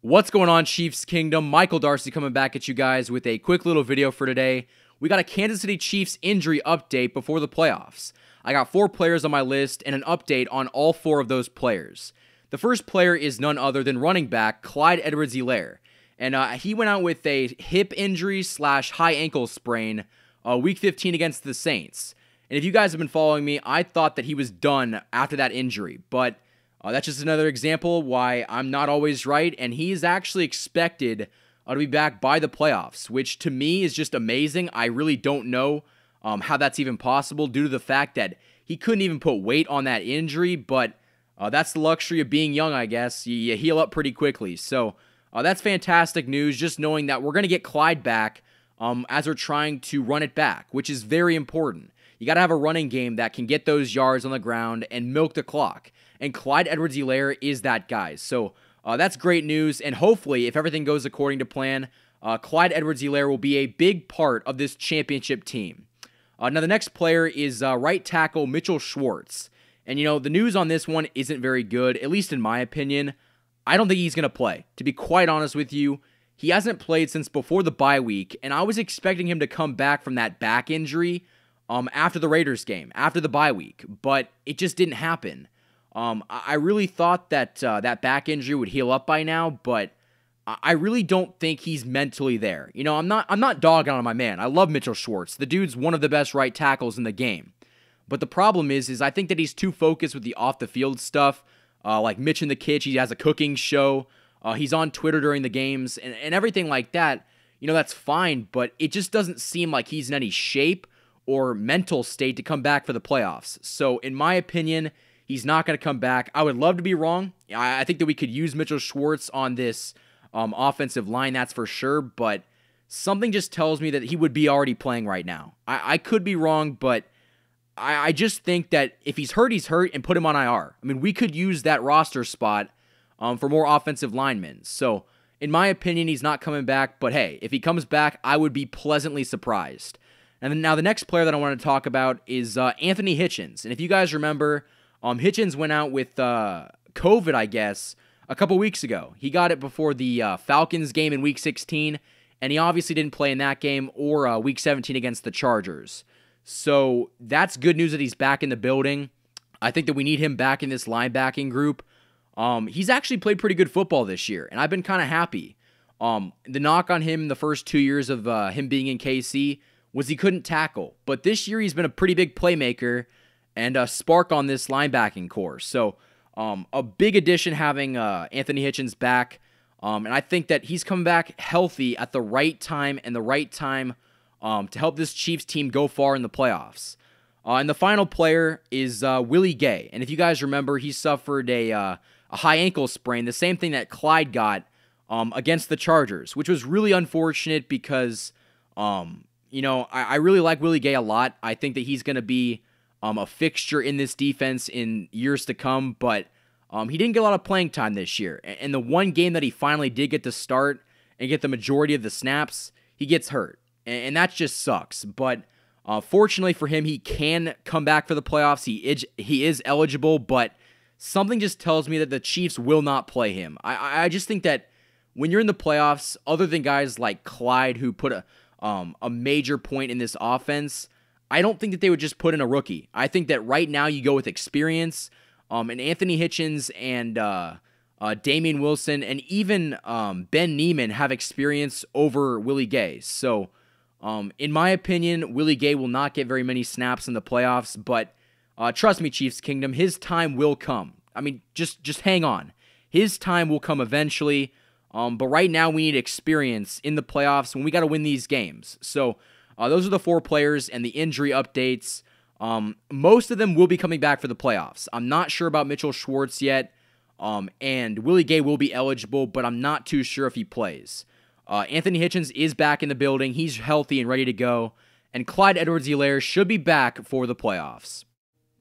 What's going on, Chiefs Kingdom? Michael Darcy coming back at you guys with a quick little video for today. We got a Kansas City Chiefs injury update before the playoffs. I got four players on my list and an update on all four of those players. The first player is none other than running back Clyde Edwards Elaire. And uh, he went out with a hip injury slash high ankle sprain uh, week 15 against the Saints. And if you guys have been following me, I thought that he was done after that injury, but uh, that's just another example why I'm not always right, and he is actually expected uh, to be back by the playoffs, which to me is just amazing. I really don't know um, how that's even possible due to the fact that he couldn't even put weight on that injury, but uh, that's the luxury of being young, I guess. You, you heal up pretty quickly. So uh, that's fantastic news, just knowing that we're going to get Clyde back um, as we're trying to run it back, which is very important. You got to have a running game that can get those yards on the ground and milk the clock. And Clyde Edwards Elaire is that guy. So uh, that's great news. And hopefully, if everything goes according to plan, uh, Clyde Edwards Elaire will be a big part of this championship team. Uh, now, the next player is uh, right tackle Mitchell Schwartz. And, you know, the news on this one isn't very good, at least in my opinion. I don't think he's going to play, to be quite honest with you. He hasn't played since before the bye week, and I was expecting him to come back from that back injury um, after the Raiders game, after the bye week, but it just didn't happen. Um, I really thought that uh, that back injury would heal up by now, but I really don't think he's mentally there. You know, I'm not I'm not dogging on my man. I love Mitchell Schwartz. The dude's one of the best right tackles in the game. But the problem is, is I think that he's too focused with the off the field stuff. Uh, like Mitch in the kitchen, he has a cooking show. Uh, he's on Twitter during the games and, and everything like that. You know, that's fine, but it just doesn't seem like he's in any shape or mental state to come back for the playoffs. So, in my opinion, he's not going to come back. I would love to be wrong. I think that we could use Mitchell Schwartz on this um, offensive line, that's for sure. But something just tells me that he would be already playing right now. I, I could be wrong, but I, I just think that if he's hurt, he's hurt and put him on IR. I mean, we could use that roster spot um, for more offensive linemen. So, in my opinion, he's not coming back. But hey, if he comes back, I would be pleasantly surprised. And then now the next player that I want to talk about is uh, Anthony Hitchens. And if you guys remember, um, Hitchens went out with uh, COVID, I guess, a couple weeks ago. He got it before the uh, Falcons game in Week 16, and he obviously didn't play in that game or uh, Week 17 against the Chargers. So that's good news that he's back in the building. I think that we need him back in this linebacking group. Um, he's actually played pretty good football this year, and I've been kind of happy. Um, the knock on him the first two years of uh, him being in KC was he couldn't tackle. But this year he's been a pretty big playmaker and a spark on this linebacking core. So um, a big addition having uh, Anthony Hitchens back. Um, and I think that he's come back healthy at the right time and the right time um, to help this Chiefs team go far in the playoffs. Uh, and the final player is uh, Willie Gay. And if you guys remember, he suffered a, uh, a high ankle sprain, the same thing that Clyde got um, against the Chargers, which was really unfortunate because um, you know, I, I really like Willie Gay a lot. I think that he's going to be um, a fixture in this defense in years to come, but um, he didn't get a lot of playing time this year. And the one game that he finally did get to start and get the majority of the snaps, he gets hurt. And, that just sucks. But uh, fortunately for him, he can come back for the playoffs. He is, he is eligible, but something just tells me that the Chiefs will not play him. I, I just think that when you're in the playoffs, other than guys like Clyde, who put a um, a major point in this offense, I don't think that they would just put in a rookie. I think that right now you go with experience um, and Anthony Hitchens and uh, uh, Damian Wilson and even um, Ben Neiman have experience over Willie Gay. So, um, in my opinion, Willie Gay will not get very many snaps in the playoffs, but uh, trust me, Chiefs Kingdom, his time will come. I mean, just just hang on. His time will come eventually. Um, but right now, we need experience in the playoffs when we got to win these games. So uh, those are the four players and the injury updates. Um, most of them will be coming back for the playoffs. I'm not sure about Mitchell Schwartz yet. Um, and Willie Gay will be eligible, but I'm not too sure if he plays. Uh, Anthony Hitchens is back in the building. He's healthy and ready to go. And Clyde Edwards Hilaire should be back for the playoffs.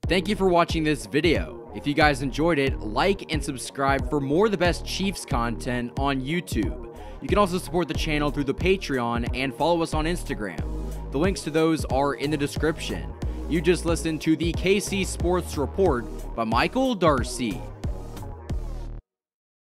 Thank you for watching this video. If you guys enjoyed it, like and subscribe for more the best Chiefs content on YouTube. You can also support the channel through the Patreon and follow us on Instagram. The links to those are in the description. You just listened to the KC Sports Report by Michael Darcy.